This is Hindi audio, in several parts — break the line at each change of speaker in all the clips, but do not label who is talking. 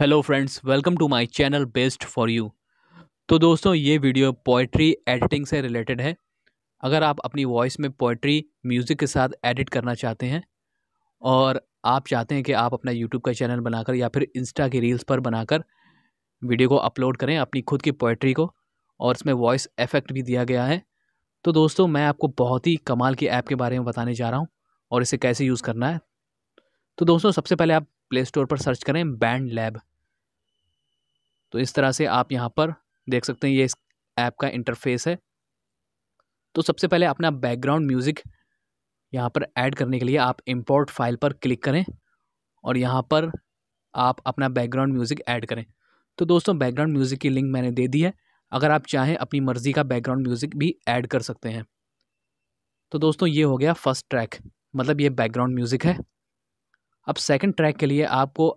hello friends welcome to my channel best for you तो दोस्तों ये वीडियो पोइट्री एडिटिंग से रिलेटेड है अगर आप अपनी वॉइस में पोइट्री म्यूज़िक के साथ एडिट करना चाहते हैं और आप चाहते हैं कि आप अपना यूट्यूब का चैनल बनाकर या फिर इंस्टा की रील्स पर बनाकर वीडियो को अपलोड करें अपनी खुद की पोइट्री को और इसमें वॉइस इफ़ेक्ट भी दिया गया है तो दोस्तों मैं आपको बहुत ही कमाल की ऐप के बारे में बताने जा रहा हूँ और इसे कैसे यूज़ करना है तो दोस्तों सबसे पहले आप प्ले स्टोर पर सर्च करें बैंड लैब तो इस तरह से आप यहाँ पर देख सकते हैं ये इस ऐप का इंटरफेस है तो सबसे पहले अपना बैकग्राउंड म्यूज़िक यहाँ पर ऐड करने के लिए आप इम्पोर्ट फाइल पर क्लिक करें और यहाँ पर आप अपना बैकग्राउंड म्यूज़िक ऐड करें तो दोस्तों बैकग्राउंड म्यूज़िक की लिंक मैंने दे दी है अगर आप चाहें अपनी मर्ज़ी का बैकग्राउंड म्यूज़िक भी ऐड कर सकते हैं तो दोस्तों ये हो गया फर्स्ट ट्रैक मतलब ये बैकग्राउंड म्यूज़िक है अब सेकंड ट्रैक के लिए आपको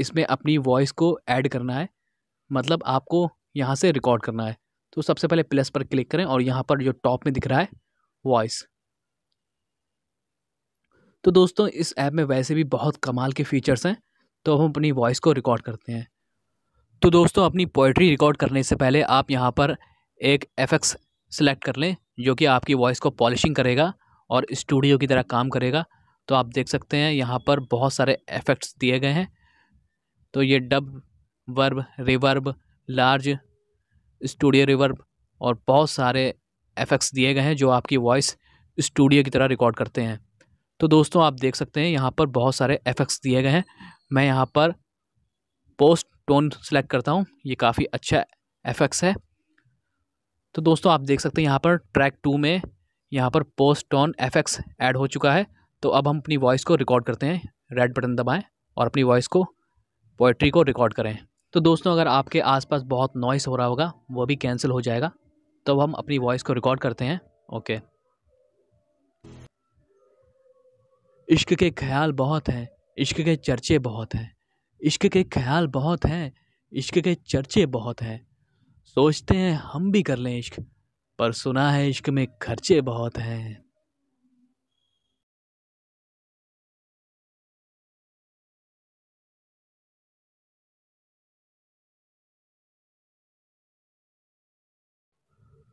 इसमें अपनी वॉइस को ऐड करना है मतलब आपको यहाँ से रिकॉर्ड करना है तो सबसे पहले प्लस पर क्लिक करें और यहाँ पर जो टॉप में दिख रहा है वॉइस तो दोस्तों इस ऐप में वैसे भी बहुत कमाल के फीचर्स हैं तो हम अपनी वॉइस को रिकॉर्ड करते हैं तो दोस्तों अपनी पोइट्री रिकॉर्ड करने से पहले आप यहाँ पर एक एफएक्स सेलेक्ट कर लें जो कि आपकी वॉइस को पॉलिशिंग करेगा और स्टूडियो की तरह काम करेगा तो आप देख सकते हैं यहाँ पर बहुत सारे एफेक्ट्स दिए गए हैं तो ये dub verb reverb large studio reverb और बहुत सारे एफेक्ट्स दिए गए हैं जो आपकी वॉइस स्टूडियो की तरह रिकॉर्ड करते हैं तो दोस्तों आप देख सकते हैं यहाँ पर बहुत सारे एफेक्ट्स दिए गए हैं मैं यहाँ पर पोस्ट टोन सेलेक्ट करता हूँ ये काफ़ी अच्छा एफेक्ट्स है तो दोस्तों आप देख सकते हैं यहाँ पर ट्रैक टू में यहाँ पर पोस्ट टोन एफेक्ट्स ऐड हो चुका है तो अब हम अपनी वॉइस को रिकॉर्ड करते हैं रेड बटन दबाएं और अपनी वॉइस को पोइट्री को रिकॉर्ड करें तो दोस्तों अगर आपके आसपास बहुत नॉइस हो रहा होगा वो भी कैंसिल हो जाएगा तो हम अपनी वॉइस को रिकॉर्ड करते हैं ओके इश्क के ख्याल बहुत
हैं इश्क के चर्चे बहुत हैं इश्क के ख्याल बहुत हैं इश्क के चर्चे बहुत हैं सोचते हैं हम भी कर लें इश्क पर सुना है इश्क में खर्चे बहुत हैं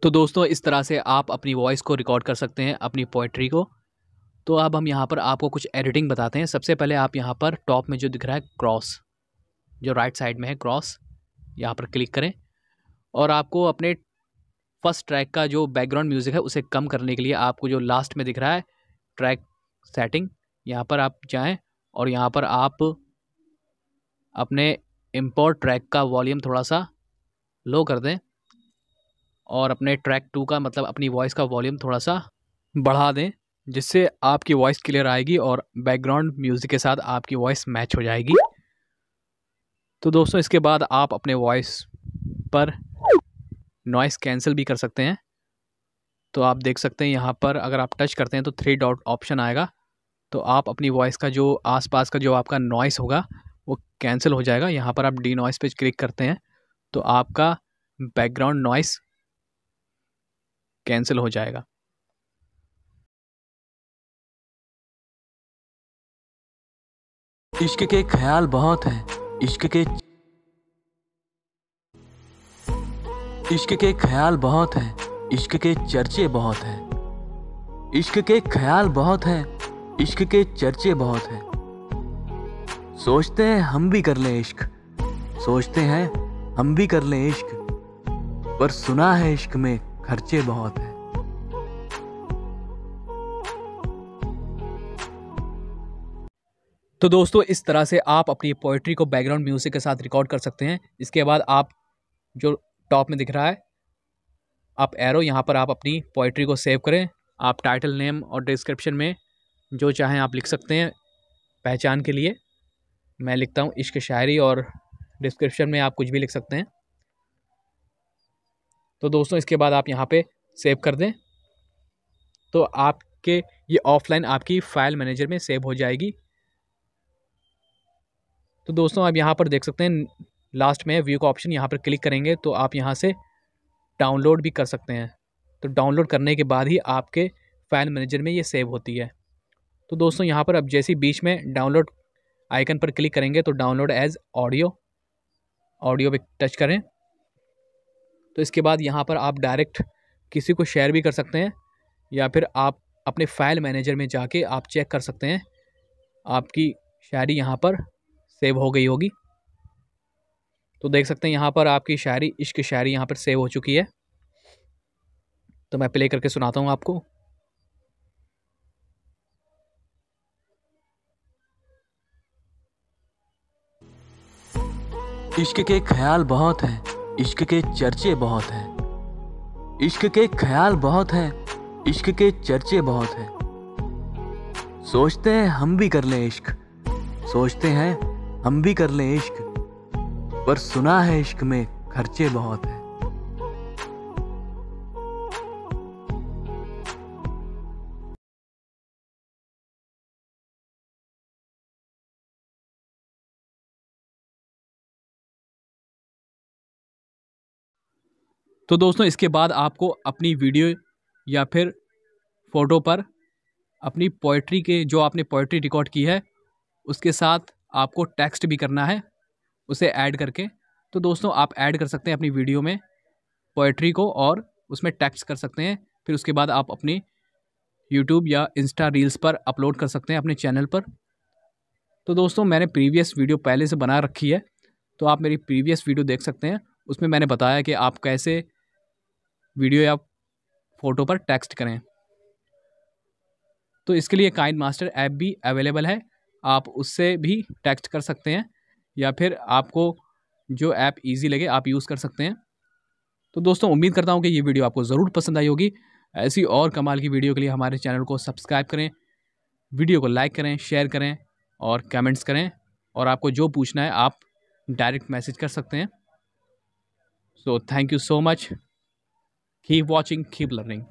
तो दोस्तों इस तरह से आप अपनी वॉइस को रिकॉर्ड कर सकते हैं अपनी पोइट्री को तो अब हम यहाँ पर आपको कुछ एडिटिंग बताते हैं सबसे पहले आप यहाँ पर टॉप में जो दिख रहा है क्रॉस जो राइट साइड में है क्रॉस यहाँ पर क्लिक करें और आपको अपने फर्स्ट ट्रैक का जो बैकग्राउंड म्यूज़िक है उसे कम करने के लिए आपको जो लास्ट में दिख रहा है ट्रैक सेटिंग यहाँ पर आप जाएं और यहाँ पर आप अपने इम्पोर्ट ट्रैक का वॉल्यूम थोड़ा सा लो कर दें और अपने ट्रैक टू का मतलब अपनी वॉइस का वॉल्यूम थोड़ा सा बढ़ा दें जिससे आपकी वॉइस क्लियर आएगी और बैकग्राउंड म्यूज़िक के साथ आपकी वॉइस मैच हो जाएगी तो दोस्तों इसके बाद आप अपने वॉइस पर नॉइस कैंसिल भी कर सकते हैं तो आप देख सकते हैं यहाँ पर अगर आप टच करते हैं तो थ्री डॉट ऑप्शन आएगा तो आप अपनी वॉइस का जो आसपास का जो आपका नॉइस होगा वो कैंसिल हो जाएगा यहाँ पर आप डी नॉइस पर क्लिक करते हैं तो आपका बैकग्राउंड नॉइस कैंसिल हो जाएगा
इश्क के ख्याल बहुत है इश्क के इश्क के ख्याल बहुत है इश्क के चर्चे बहुत है इश्क के ख्याल बहुत है इश्क के चर्चे बहुत है सोचते हैं हम भी कर लें इश्क सोचते हैं हम भी कर लें इश्क पर सुना है इश्क में खर्चे बहुत हैं
तो दोस्तों इस तरह से आप अपनी पोइट्री को बैकग्राउंड म्यूज़िक के साथ रिकॉर्ड कर सकते हैं इसके बाद आप जो टॉप में दिख रहा है आप एरो यहाँ पर आप अपनी पोइट्री को सेव करें आप टाइटल नेम और डिस्क्रिप्शन में जो चाहें आप लिख सकते हैं पहचान के लिए मैं लिखता हूँ इश्क शायरी और डिस्क्रिप्शन में आप कुछ भी लिख सकते हैं तो दोस्तों इसके बाद आप यहाँ पे सेव कर दें तो आपके ये ऑफलाइन आपकी फ़ाइल मैनेजर में सेव हो जाएगी तो दोस्तों आप यहाँ पर देख सकते हैं लास्ट में व्यू का ऑप्शन यहाँ पर क्लिक करेंगे तो आप यहाँ से डाउनलोड भी कर सकते हैं तो डाउनलोड करने के बाद ही आपके फ़ाइल मैनेजर में ये सेव होती है तो दोस्तों यहाँ पर अब जैसे बीच में डाउनलोड आइकन पर क्लिक करेंगे तो डाउनलोड एज ऑडियो ऑडियो पे टच करें तो इसके बाद यहाँ पर आप डायरेक्ट किसी को शेयर भी कर सकते हैं या फिर आप अपने फाइल मैनेजर में जाके आप चेक कर सकते हैं आपकी शायरी यहाँ पर सेव हो गई होगी तो देख सकते हैं यहाँ पर आपकी शायरी इश्क शायरी यहाँ पर सेव हो चुकी है तो मैं प्ले करके सुनाता हूँ आपको
इश्क के ख्याल बहुत हैं इश्क के चर्चे बहुत हैं इश्क के ख्याल बहुत हैं इश्क के चर्चे बहुत हैं सोचते हैं हम भी कर लें इश्क सोचते हैं हम भी कर लें इश्क पर सुना है इश्क में खर्चे बहुत हैं
तो दोस्तों इसके बाद आपको अपनी वीडियो या फिर फ़ोटो पर अपनी पोइट्री के जो आपने पोइट्री रिकॉर्ड की है उसके साथ आपको टेक्स्ट भी करना है उसे ऐड करके तो दोस्तों आप ऐड कर सकते हैं अपनी वीडियो में पोइट्री को और उसमें टेक्स्ट कर सकते हैं फिर उसके बाद आप अपनी यूट्यूब या इंस्टा रील्स पर अपलोड कर सकते हैं अपने चैनल पर तो दोस्तों मैंने प्रीवियस वीडियो पहले से बना रखी है तो आप मेरी प्रीवियस वीडियो देख सकते हैं उसमें मैंने बताया कि आप कैसे वीडियो या फ़ोटो पर टेक्स्ट करें तो इसके लिए काइन मास्टर ऐप भी अवेलेबल है आप उससे भी टेक्स्ट कर सकते हैं या फिर आपको जो ऐप इजी लगे आप यूज़ कर सकते हैं तो दोस्तों उम्मीद करता हूँ कि ये वीडियो आपको ज़रूर पसंद आई होगी ऐसी और कमाल की वीडियो के लिए हमारे चैनल को सब्सक्राइब करें वीडियो को लाइक करें शेयर करें और कमेंट्स करें और आपको जो पूछना है आप डायरेक्ट मैसेज कर सकते हैं so thank you so much keep watching keep learning